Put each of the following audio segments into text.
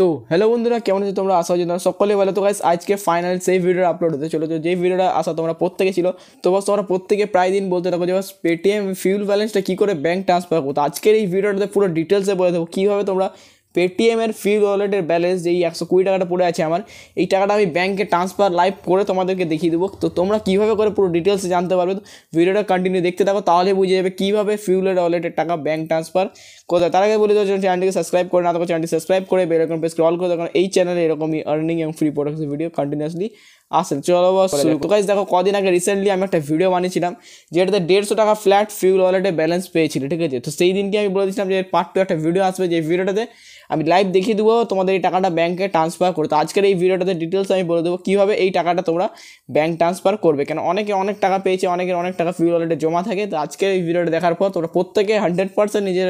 তো হ্যালো বন্ধুরা কেমন আছে তোমরা আশা হয়েছে তোমরা সকলে বলো তো গাইস আজকে ফাইনাল সেই ভিডিওটা আপলোড হতে চলো তো যেই ভিডিওটা আসা তোমরা প্রত্যেকে ছিল তো বস তোমরা প্রত্যেকে প্রায় দিন বলতে থাকো যে বস পেটিএম ফিউল ব্যালেন্সটা কী করে ব্যাঙ্ক ট্রান্সফার তো আজকের এই ভিডিওটাতে পুরো ডিটেলসে বলে দেবো কীভাবে তোমরা পেটিএমের ফ্রি ওয়ালেটের ব্যালেন্স যেই একশো কুড়ি টাকাটা পড়ে আছে আমার এই টাকাটা আমি ব্যাঙ্কে ট্রান্সফার লাইভ করে তোমাদেরকে দেখিয়ে দেবো তো তোমরা কীভাবে করে পুরো ডিটেলসে জানতে পারবে ভিডিওটা কন্টিনিউ দেখতে থাকো তাহলে বুঝে যাবে কীভাবে ফিউলের ওয়ালেটের টাকা ব্যাঙ্ক ট্রান্সফার কোথায় তার আগে বলে দেওয়া চ্যানেলটিকে সাবস্ক্রাইব করে না তখন চ্যানেলটি সাবস্ক্রাইব করে বেরকম পেজ স্ক্রল করে দেখো এই চ্যানেলে এরকমই আর্নিং এবং ফ্রি প্রোডাক্টস ভিডিও কন্টিনিউসলি আসেন চলো তো গাইজ দেখো কদিন আগে রিসেন্টলি আমি একটা ভিডিও বানিয়েছিলাম যেটাতে দেড়শো টাকা ফ্ল্যাট ফিউল ওয়ালেটে ব্যালেন্স পেয়েছিল ঠিক আছে তো সেই দিনকে আমি বলে দিচ্ছিলাম যে পার্ট টু একটা ভিডিও আসবে যে ভিডিওটাতে আমি লাইভ দেখিয়ে দেবো তোমাদের এই টাকাটা ব্যাঙ্কে ট্রান্সফার তো আজকের এই ভিডিওটাতে ডিটেলস আমি বলে দেবো কীভাবে এই টাকাটা তোমরা ব্যাঙ্ক ট্রান্সফার করবে কেন অনেকে অনেক টাকা পেয়েছে অনেকের অনেক টাকা ফিউ ওয়ালেটে জমা থাকে তো আজকের এই ভিডিওটা দেখার পর তোমরা প্রত্যেকে হান্ড্রেড পার্সেন্ট নিজের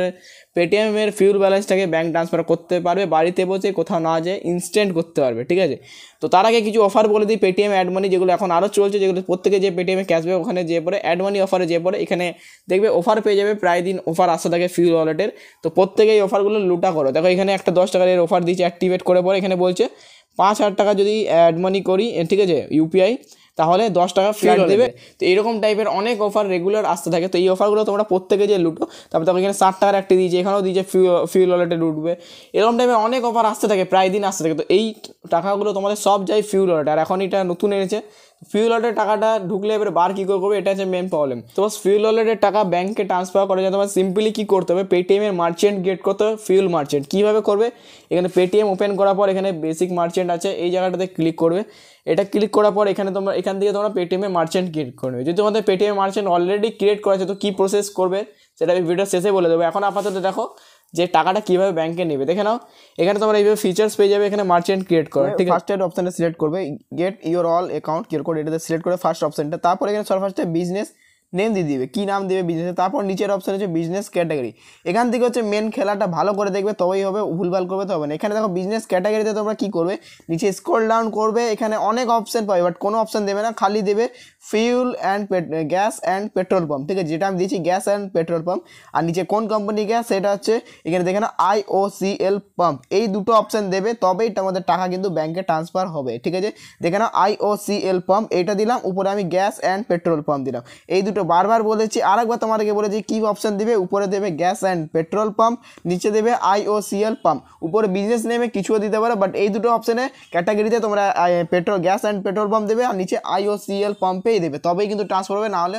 পেটিএমের ফিউল ব্যালেন্সটাকে ব্যাঙ্ক ট্রান্সফার করতে পারবে বাড়িতে বসে কোথাও না যায় ইনস্ট্যান্ট করতে পারবে ঠিক আছে তো তার আগে কিছু অফার বলে দিই পেটিএম অ্যাডমানি যেগুলো এখন আরও চলছে যেগুলো প্রত্যেকে যে পেটিএমে ক্যাশব্যাক ওখানে যেয়ে পড়ে অ্যাডমানি অফারে যেয়ে পড়ে এখানে দেখবে অফার পেয়ে যাবে প্রায় দিন অফার আসতে থাকে ফিউল ওয়ালেটের তো প্রত্যেকে এই অফারগুলো লুটা করো দেখো এখানে একটা দশ টাকার অফার দিচ্ছে অ্যাক্টিভেট করে পরে এখানে বলছে পাঁচ হাজার টাকা যদি অ্যাড মানি করি ঠিক আছে ইউপিআই তাহলে দশ টাকা ফ্ল্যাট দেবে তো এরকম টাইপের অনেক অফার রেগুলার আসতে থাকে তো এই অফারগুলো তোমরা প্রত্যেকে যে লুটো তারপর তোমাকে এখানে ষাট টাকার একটি দিয়েছে এখানেও দিয়েছে ফিউল ওয়ালেটে লুটবে এরকম টাইপের অনেক অফার আসতে থাকে প্রায় দিন আসতে থাকে তো এই টাকাগুলো তোমাদের সব যায় ফিউল ওয়ালেটে আর এখন এটা নতুন এনেছে ফিউল অর্ডারের টাকাটা ঢুকলে এবার বার কী করে করবে এটা হচ্ছে মেন প্রবলেম তো ফিউল অর্ডারের টাকা ব্যাংকে ট্রান্সফার করার জন্য তোমার সিম্পলি কী করতে হবে পেটিএমের মার্চেন্ট গেট করতে হবে ফিউল মার্চেন্ট কীভাবে করবে এখানে পেটিএম ওপেন করার পর এখানে বেসিক মার্চেন্ট আছে এই জায়গাটাতে ক্লিক করবে এটা ক্লিক করার পর এখানে তোমরা এখান থেকে তোমরা পেটিএমের মার্চেন্ট ক্রিয়েট করবে যদি তোমাদের পেটিএম মার্চেন্ট অলরেডি ক্রিয়েট করা তো কী প্রসেস করবে সেটা আমি ভিডিও শেষে বলে দেবো এখন আপাতত দেখো যে টাকাটা কিভাবে ব্যাংকে নেবে দেখে নাও এখানে তোমরা এইভাবে ফিচার্স পেয়ে যাবে এখানে মার্চেন্ট ক্রিয়েট হ্যাঁ, করে ঠিক ফার্স্ট এড সিলেক্ট করবে get your all account create করে এটাতে সিলেক্ট করে ফার্স্ট অপশনটা তারপরে এখানে সবার ফার্স্টে বিজনেস নেম দিয়ে দিবে কী নাম দেবে বিজনেস তারপর নিচের অপশন হচ্ছে বিজনেস ক্যাটাগরি এখান থেকে হচ্ছে মেন খেলাটা ভালো করে দেখবে তবেই হবে ভুলভাল করবে তবে না এখানে দেখো বিজনেস ক্যাটাগরিতে তোমরা কী করবে নিচে স্ক্রল ডাউন করবে এখানে অনেক অপশান পাবে বাট কোনো অপশান দেবে না খালি দেবে fuel and gas and petrol pump ঠিক আছে যেটা আমি দিয়েছি গ্যাস অ্যান্ড পেট্রোল পাম্প আর নিচে কোন কোম্পানি গ্যাস সেটা হচ্ছে এখানে দেখে না আইওসিএল পাম্প এই দুটো অপশন দেবে তবেই আমাদের টাকা কিন্তু ব্যাংকে ট্রান্সফার হবে ঠিক আছে দেখে না আইওসিএল পাম্প এটা দিলাম উপরে আমি গ্যাস অ্যান্ড পেট্রোল পাম্প দিলাম এই দুটো বারবার বলেছি আরেকবার তোমাদেরকে বলেছি কী অপশান দেবে উপরে দেবে গ্যাস অ্যান্ড পেট্রোল পাম্প নিচে দেবে আইওসিএল পাম্প উপরে বিজনেস নেমে কিছুও দিতে পারো বাট এই দুটো অপশানে ক্যাটাগরিতে তোমরা petrol gas and petrol pump দেবে আর নিচে আইওসিএল পাম্পেই দেবে তবেই কিন্তু ট্রান্সফার হবে না হলে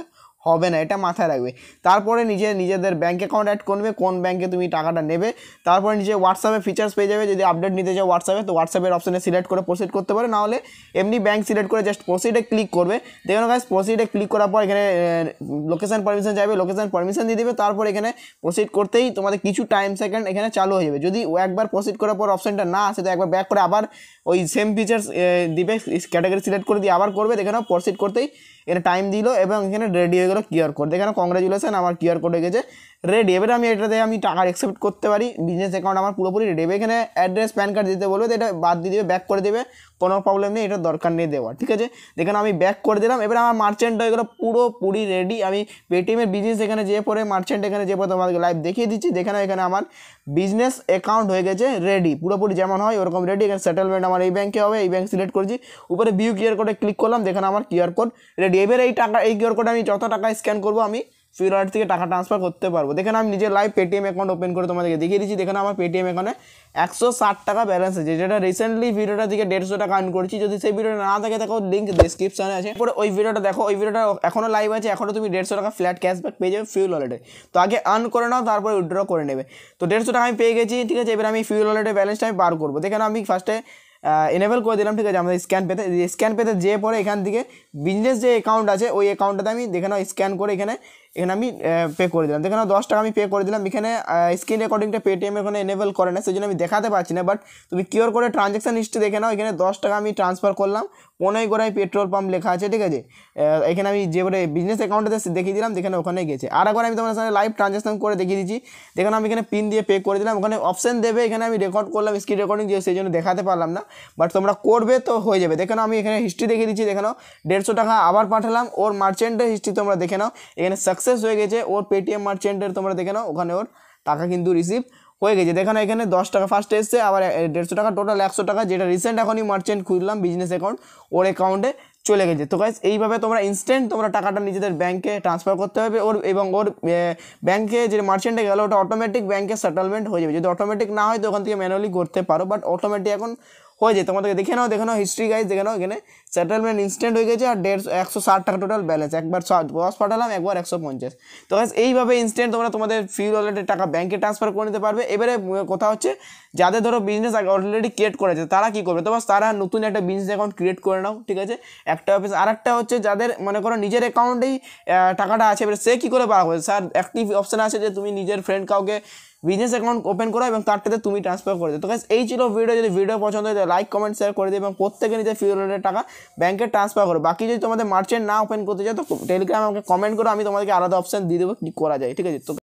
হবে না এটা মাথায় রাখবে তারপরে নিজে নিজেদের ব্যাঙ্ক অ্যাকাউন্ট অ্যাড করবে কোন ব্যাঙ্কে তুমি টাকাটা নেবে তারপরে নিজে হোয়াটসঅ্যাপে ফিচার্স পেয়ে যাবে যদি আপডেট নিতে চাও হোয়াটসঅ্যাপে তো হোয়াটসঅ্যাপের অপশানে সিলেক্ট করে প্রসিড করতে পারে নাহলে এমনি ব্যাঙ্ক সিলেক্ট করে জাস্ট প্রসিডে ক্লিক করবে দেখুন গাছ প্রসিডে ক্লিক করার পর এখানে লোকেশান পারমিশন চাইবে লোকেশান পারমিশন দিয়ে দেবে তারপর এখানে প্রসিড করতেই তোমাদের কিছু টাইম সেকেন্ড এখানে চালু হয়ে যাবে যদি একবার প্রসিড করার পর অপশানটা না আসে তো একবার ব্যাক করে আবার ওই সেম ফিচার্স দিবে ক্যাটাগরি সিলেক্ট করে দিয়ে আবার করবে দেখে নাও প্রসিড করতেই এখানে টাইম দিল এবং এখানে রেডি হয়ে গেল হলো কিউআর কোড দেখেন কংগ্রাচুলেশন আমার কিউআর কোড হয়ে গেছে রেডি এবারে আমি এটা দিয়ে আমি টাকা অ্যাকসেপ্ট করতে পারি বিজনেস অ্যাকাউন্ট আমার পুরোপুরি রেডি এবার এখানে অ্যাড্রেস প্যান কার্ড দিতে বলবে এটা বাদ দিয়ে দেবে ব্যাক করে দেবে কোনো প্রবলেম নেই এটা দরকার নেই দেওয়ার ঠিক আছে দেখেন আমি ব্যাক করে দিলাম এবার আমার মার্চেন্ট হয়ে গেলো পুরোপুরি রেডি আমি পেটিএমের বিজনেস এখানে যেয়ে পরে মার্চেন্ট এখানে যেয়ে পরে তোমাদেরকে লাইভ দেখিয়ে দিচ্ছি দেখে না এখানে আমার বিজনেস অ্যাকাউন্ট হয়ে গেছে রেডি পুরোপুরি যেমন হয় ওরকম রেডি এখানে সেটেলমেন্ট আমার এই ব্যাঙ্কে হবে এই ব্যাঙ্ক সিলেক্ট করেছি উপরে ভিউ কিউআর কোডে ক্লিক করলাম দেখেন আমার কিউআর কোড রেডি এবার এই টাকা এই কিউআর কোডে আমি যত টাকা টাকা স্ক্যান করবো আমি ফিউর ওয়ালেট থেকে টাকা ট্রান্সফার করতে পারবো দেখেন আমি নিজের লাইভ পেটিএম অ্যাকাউন্ট ওপেন করে তোমাদেরকে দেখিয়ে দিচ্ছি দেখেন আমার পেটিএম অ্যাকাউন্টে একশো ষাট টাকা ব্যালেন্স আছে যেটা রিসেন্টলি ভিডিওটা থেকে দেড়শো টাকা আর্ন করছি যদি সেই ভিডিওটা না থাকে দেখো লিঙ্ক ডিসক্রিপশানে আছে পরে ওই ভিডিওটা দেখো ওই ভিডিওটা এখনও লাইভ আছে এখনও তুমি দেড়শো টাকা ফ্ল্যাট ক্যাশব্যাক পেয়ে যাবে ফিউল ওয়ালেটে তো আগে আর্ন করে নাও তারপরে উইড্র করে নেবে তো দেড়শো টাকা আমি পেয়ে গেছি ঠিক আছে এবার আমি ফিউল ওয়ালেটের ব্যালেন্সটা আমি বার করবো দেখেন আমি ফার্স্টে এনেবেল করে দিলাম ঠিক আছে আমাদের স্ক্যান পেতে স্ক্যান পেতে যেয়ে পরে এখান থেকে বিজনেস যে অ্যাকাউন্ট আছে ওই অ্যাকাউন্টটাতে আমি দেখে নাও স্ক্যান করে এখানে এখানে আমি পে করে দিলাম দেখেন দশ টাকা আমি পে করে দিলাম এখানে স্ক্রিন রেকর্ডিংটা পেটিএম এখানে এনেবল করে না সেই জন্য আমি দেখাতে পারছি না বাট তুমি কিওর করে ট্রানজ্যাকশান হিস্ট্রি দেখে নাও এখানে দশ টাকা আমি ট্রান্সফার করলাম পনেরোই গোড়ায় পেট্রোল পাম্প লেখা আছে ঠিক আছে এখানে আমি যে বলে বিজনেস অ্যাকাউন্টে দেখিয়ে দিলাম দেখেন ওখানে গেছে আর একবার আমি তোমার সাথে লাইভ ট্রানজ্যাকশন করে দেখিয়ে দিচ্ছি দেখেন আমি এখানে পিন দিয়ে পে করে দিলাম ওখানে অপশন দেবে এখানে আমি রেকর্ড করলাম স্ক্রিন রেকর্ডিং দিয়ে সেই জন্য দেখাতে পারলাম না বাট তোমরা করবে তো হয়ে যাবে দেখেন আমি এখানে হিস্ট্রি দেখিয়ে দিচ্ছি দেখেন দেড়শো টাকা আবার পাঠালাম ওর মার্চেন্টের হিস্ট্রি তোমরা দেখে নাও এখানে সাকসেস সাকসেস হয়ে গেছে ওর পেটিএম মার্চেন্টের তোমরা দেখে নাও ওখানে ওর টাকা কিন্তু রিসিভ হয়ে গেছে দেখেন এখানে দশ টাকা ফার্স্টে এসছে আবার দেড়শো টাকা টোটাল একশো টাকা যেটা রিসেন্ট এখনই মার্চেন্ট খুললাম বিজনেস অ্যাকাউন্ট ওর অ্যাকাউন্টে চলে গেছে তো গাইজ এইভাবে তোমরা ইনস্ট্যান্ট তোমরা টাকাটা নিজেদের ব্যাংকে ট্রান্সফার করতে হবে ওর এবং ওর ব্যাংকে যে মার্চেন্টে গেলো ওটা অটোমেটিক ব্যাংকে সেটেলমেন্ট হয়ে যাবে যদি অটোমেটিক না হয় তো ওখান থেকে ম্যানুয়ালি করতে পারো বাট অটোমেটিক এখন হয়ে যায় তোমাদেরকে দেখে নাও দেখে নাও হিস্ট্রি গাইজ দেখে নাও এখানে সেটেলমেন্ট ইনস্ট্যান্ট হয়ে গেছে আর দেড়শো একশো ষাট টাকা টোটাল ব্যালেন্স একবার দশ পাঠালাম একবার একশো পঞ্চাশ তো গাইজ এইভাবে ইনস্ট্যান্ট তোমরা তোমাদের ফি অলরেডি টাকা ব্যাঙ্কে ট্রান্সফার করে নিতে পারবে এবারে কথা হচ্ছে যাদের ধরো বিজনেস অলরেডি ক্রিয়েট করেছে তারা কী করবে তোমার তারা নতুন একটা বিজনেস অ্যাকাউন্ট ক্রিয়েট করে নাও ঠিক আছে একটা অফিস আর একটা হচ্ছে যাদের মনে করো নিজের অ্যাকাউন্টেই টাকাটা আছে এবারে সে কী করে হবে স্যার অ্যাক্টিভ অপশান আছে যে তুমি নিজের ফ্রেন্ড কাউকে বিজনেস অ্যাকাউন্ট ওপেন করো এবং তারটাতে তুমি ট্রান্সফার করে দিও তো এই ছিল ভিডিও যদি ভিডিও পছন্দ হয় লাইক কমেন্ট শেয়ার করে দিও এবং প্রত্যেকে নিজের ফিউরের টাকা ব্যাংকে ট্রান্সফার করো বাকি যদি তোমাদের মার্চেন্ট না ওপেন করতে চাও তো টেলিগ্রাম আমাকে কমেন্ট করো আমি তোমাদেরকে আলাদা অপশান দিয়ে দেবো কি করা যায় ঠিক আছে তো